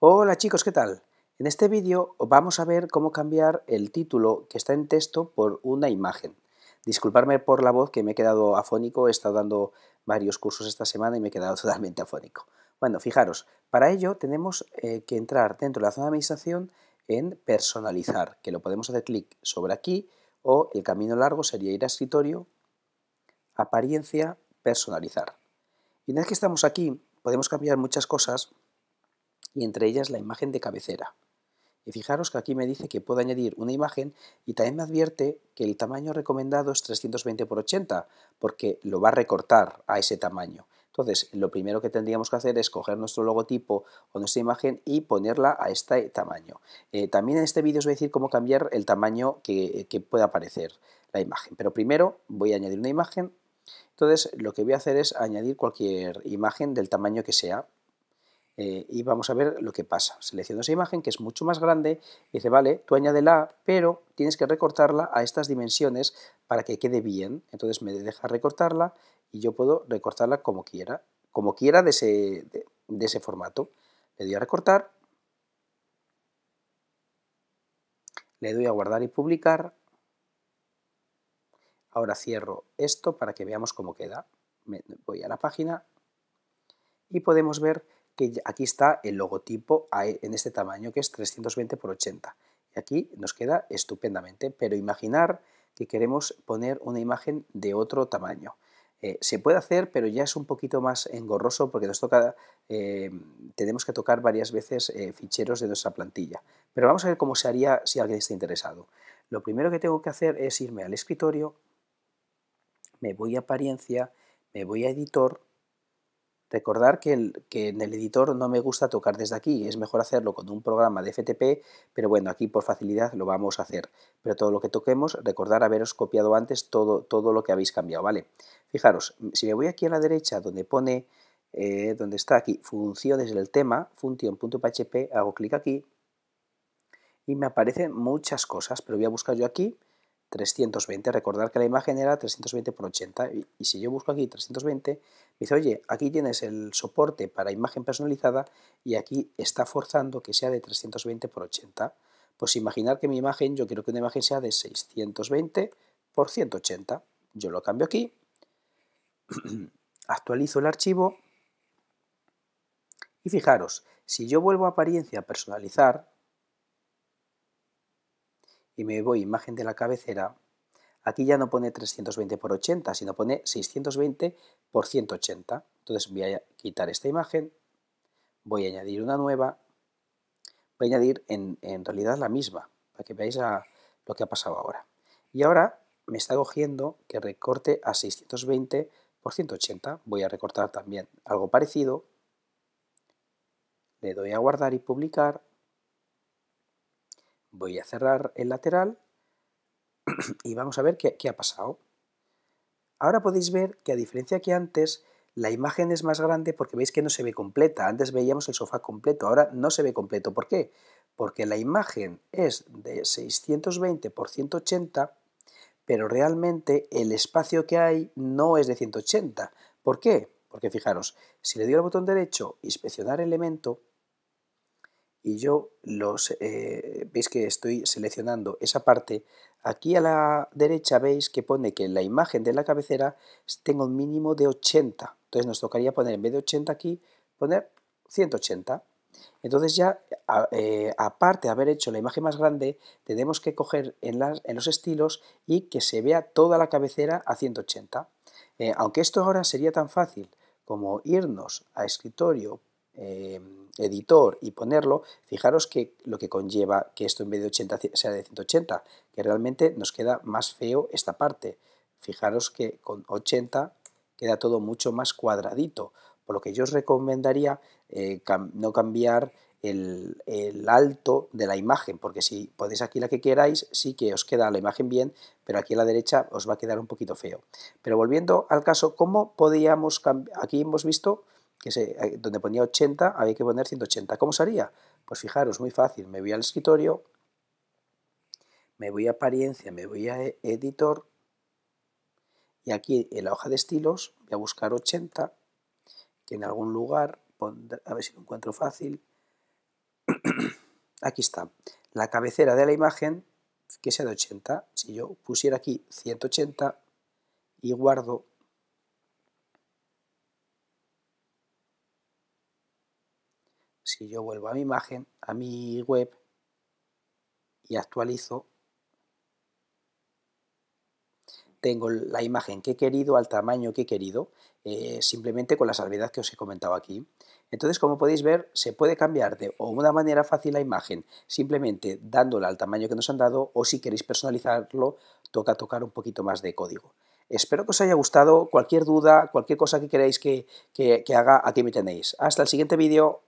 Hola chicos, ¿qué tal? En este vídeo vamos a ver cómo cambiar el título que está en texto por una imagen. Disculparme por la voz que me he quedado afónico, he estado dando varios cursos esta semana y me he quedado totalmente afónico. Bueno, fijaros, para ello tenemos eh, que entrar dentro de la zona de administración en personalizar, que lo podemos hacer clic sobre aquí o el camino largo sería ir a escritorio, apariencia, personalizar. Y una vez que estamos aquí podemos cambiar muchas cosas y entre ellas la imagen de cabecera. Y fijaros que aquí me dice que puedo añadir una imagen y también me advierte que el tamaño recomendado es 320 x 80 porque lo va a recortar a ese tamaño. Entonces, lo primero que tendríamos que hacer es coger nuestro logotipo o nuestra imagen y ponerla a este tamaño. Eh, también en este vídeo os voy a decir cómo cambiar el tamaño que pueda aparecer la imagen. Pero primero voy a añadir una imagen. Entonces, lo que voy a hacer es añadir cualquier imagen del tamaño que sea. Eh, y vamos a ver lo que pasa. Selecciono esa imagen que es mucho más grande y dice, vale, tú añádela, pero tienes que recortarla a estas dimensiones para que quede bien. Entonces me deja recortarla y yo puedo recortarla como quiera, como quiera de ese, de ese formato. Le doy a recortar, le doy a guardar y publicar. Ahora cierro esto para que veamos cómo queda. Me, voy a la página y podemos ver que aquí está el logotipo e, en este tamaño que es 320 x 80. Y aquí nos queda estupendamente, pero imaginar que queremos poner una imagen de otro tamaño. Eh, se puede hacer, pero ya es un poquito más engorroso porque nos toca, eh, tenemos que tocar varias veces eh, ficheros de nuestra plantilla. Pero vamos a ver cómo se haría si alguien está interesado. Lo primero que tengo que hacer es irme al escritorio, me voy a apariencia, me voy a editor Recordar que, el, que, en el editor no me gusta tocar desde aquí, es mejor hacerlo con un programa de FTP, pero bueno, aquí por facilidad lo vamos a hacer. Pero todo lo que toquemos, recordar haberos copiado antes todo, todo lo que habéis cambiado, ¿vale? Fijaros, mm, si me voy aquí a la derecha donde pone, eh, donde está aquí, funciones del tema, función.php, hago clic aquí y me aparecen muchas cosas, pero voy a buscar yo aquí 320. Recordar que la imagen era 320 por 80. Y, si yo busco aquí 320, dice, oye, aquí tienes el soporte para imagen personalizada y aquí está forzando que sea de 320 por 80. Pues imaginar que mi imagen, yo quiero que una imagen sea de 620 por 180. Yo lo cambio aquí, actualizo el archivo y fijaros, si yo vuelvo a apariencia personalizar, y me voy a imagen de la cabecera, aquí ya no pone 320 por 80, sino pone 620 por 180. Entonces voy a quitar esta imagen, voy a añadir una nueva, voy a añadir en, realidad la misma, para que veáis lo que ha pasado ahora. Y ahora me está cogiendo que recorte a 620 por 180. Voy a recortar también algo parecido. Le doy a guardar y publicar. Voy a cerrar el lateral y vamos a ver qué, ha pasado. Ahora podéis ver que a diferencia que antes, la imagen es más grande porque veis que no se ve completa. Antes veíamos el sofá completo, ahora no se ve completo. ¿Por qué? Porque la imagen es de 620 por 180, pero realmente el espacio que hay no es de 180. ¿Por qué? Porque fijaros, si le doy al botón derecho, inspeccionar elemento, y yo los eh, veis que estoy seleccionando esa parte aquí a la derecha veis que pone que la imagen de la cabecera tengo un mínimo de 80 entonces nos tocaría poner en vez de 80 aquí poner 180 entonces ya eh, aparte de haber hecho la imagen más grande tenemos que coger en, las, en los estilos y que se vea toda la cabecera a 180 eh, aunque esto ahora sería tan fácil como irnos a escritorio editor y ponerlo, fijaros que lo que conlleva que esto en vez de 80 sea de 180, que realmente nos queda más feo esta parte. Fijaros que con 80 queda todo mucho más cuadradito, por lo que yo os recomendaría eh, no cambiar el, el, alto de la imagen, porque si podéis aquí la que queráis, sí que os queda la imagen bien, pero aquí a la derecha os va a quedar un poquito feo. Pero volviendo al caso, ¿cómo podíamos cambiar? Aquí hemos visto eh, donde ponía 80 había que poner 180. ¿Cómo sería? Pues fijaros, muy fácil, me voy al escritorio, me voy a apariencia, me voy a e-, editor, y aquí en la hoja de estilos voy a buscar 80, que en algún lugar, a ver si lo encuentro fácil, aquí está, la cabecera de la imagen que sea de 80, si yo pusiera aquí 180 y guardo si yo vuelvo a mi imagen, a mi web y actualizo, tengo la imagen que he querido al tamaño que he querido, eh, simplemente con la salvedad que os he comentado aquí. Entonces, como podéis ver, se puede cambiar de una manera fácil la imagen, simplemente dándola al tamaño que nos han dado, o si queréis personalizarlo, toca tocar un poquito más de código. Espero que os haya gustado. Cualquier duda, cualquier cosa que queráis que, que haga, aquí me tenéis. Hasta el siguiente vídeo.